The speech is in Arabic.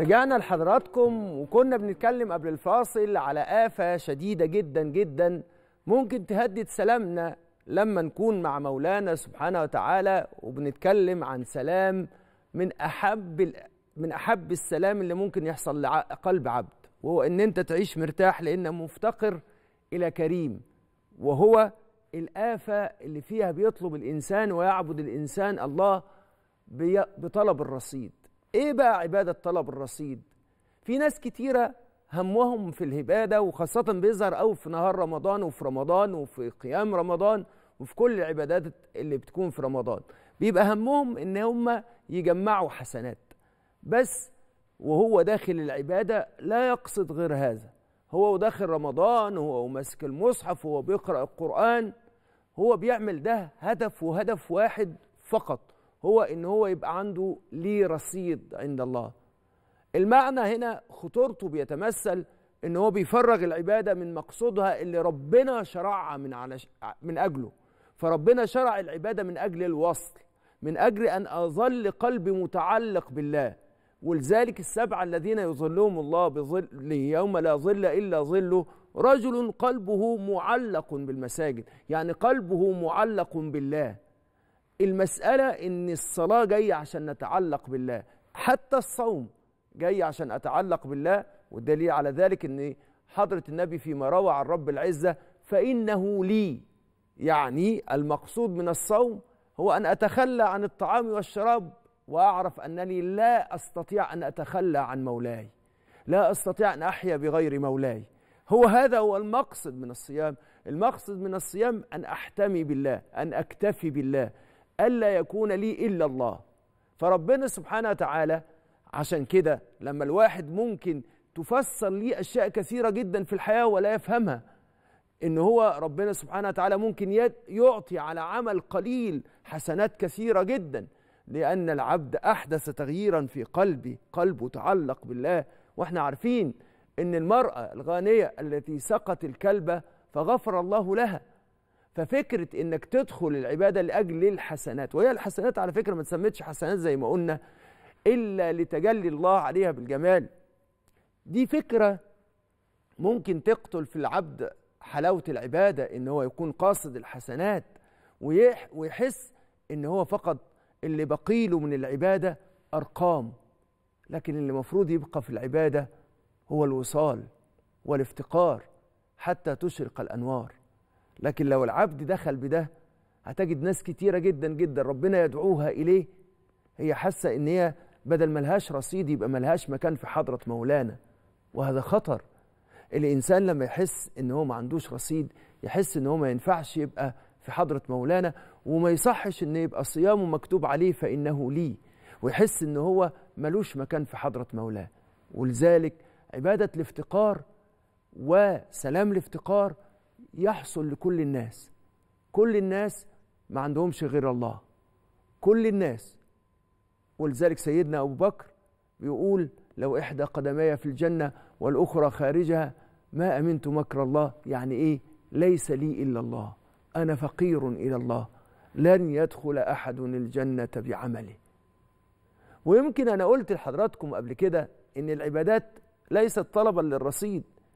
رجعنا لحضراتكم وكنا بنتكلم قبل الفاصل على آفة شديدة جدا جدا ممكن تهدد سلامنا لما نكون مع مولانا سبحانه وتعالى وبنتكلم عن سلام من أحب من أحب السلام اللي ممكن يحصل لقلب عبد وهو إن أنت تعيش مرتاح لأن مفتقر إلى كريم وهو الآفة اللي فيها بيطلب الإنسان ويعبد الإنسان الله بطلب الرصيد ايه بقى عباده طلب الرصيد في ناس كتيره همهم في العباده وخاصه بيظهر قوي في نهار رمضان وفي رمضان وفي قيام رمضان وفي كل العبادات اللي بتكون في رمضان بيبقى همهم ان هم يجمعوا حسنات بس وهو داخل العباده لا يقصد غير هذا هو داخل رمضان هو ماسك المصحف هو بيقرا القران هو بيعمل ده هدف وهدف واحد فقط هو ان هو يبقى عنده ليه رصيد عند الله المعنى هنا خطورته بيتمثل ان هو بيفرغ العباده من مقصودها اللي ربنا شرعها من على ش... من اجله فربنا شرع العباده من اجل الوصل من اجل ان اظل قلبي متعلق بالله ولذلك السبعه الذين يظلهم الله بظل يوم لا ظل الا ظله رجل قلبه معلق بالمساجد يعني قلبه معلق بالله المسألة إن الصلاة جاية عشان نتعلق بالله حتى الصوم جاي عشان أتعلق بالله والدليل على ذلك إن حضرة النبي فيما روى عن رب العزة فإنه لي يعني المقصود من الصوم هو أن أتخلى عن الطعام والشراب وأعرف أنني لا أستطيع أن أتخلى عن مولاي لا أستطيع أن أحيا بغير مولاي هو هذا هو المقصد من الصيام المقصد من الصيام أن أحتمي بالله أن أكتفي بالله ألا يكون لي إلا الله فربنا سبحانه وتعالى عشان كده لما الواحد ممكن تفسر ليه أشياء كثيرة جدا في الحياة ولا يفهمها إن هو ربنا سبحانه وتعالى ممكن يعطي على عمل قليل حسنات كثيرة جدا لأن العبد أحدث تغييرا في قلبي قلبه تعلق بالله وإحنا عارفين إن المرأة الغانية التي سقت الكلبة فغفر الله لها ففكرة انك تدخل العبادة لأجل الحسنات وهي الحسنات على فكرة ما تسميتش حسنات زي ما قلنا إلا لتجلي الله عليها بالجمال دي فكرة ممكن تقتل في العبد حلاوة العبادة ان هو يكون قاصد الحسنات ويحس ان هو فقط اللي بقيله من العبادة أرقام لكن اللي المفروض يبقى في العبادة هو الوصال والافتقار حتى تشرق الأنوار لكن لو العبد دخل بده هتجد ناس كتيرة جدا جدا ربنا يدعوها إليه هي حاسة إن هي بدل ملهاش رصيد يبقى ملهاش مكان في حضرة مولانا وهذا خطر الإنسان لما يحس إن هو ما عندوش رصيد يحس إن هو ما ينفعش يبقى في حضرة مولانا وما يصحش إن يبقى صيامه مكتوب عليه فإنه لي ويحس إن هو ملوش مكان في حضرة مولاه ولذلك عبادة الافتقار وسلام الافتقار يحصل لكل الناس كل الناس ما عندهمش غير الله كل الناس ولذلك سيدنا أبو بكر بيقول لو إحدى قدماي في الجنة والأخرى خارجها ما أمنت مكر الله يعني إيه ليس لي إلا الله أنا فقير إلى الله لن يدخل أحد الجنة بعمله ويمكن أنا قلت لحضراتكم قبل كده إن العبادات ليست طلبا للرصيد